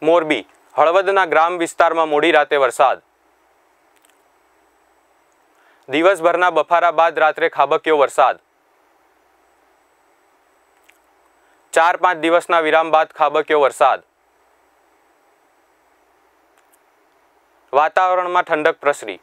મોરબી હળવદના ગ્રામ વિસ્તારમાં મોડી રાતે વરસાદ દિવસભરના બફારા બાદ રાત્રે ખાબક્યો વરસાદ ચાર પાંચ દિવસના વિરામ બાદ ખાબક્યો વરસાદ વાતાવરણમાં ઠંડક પ્રસરી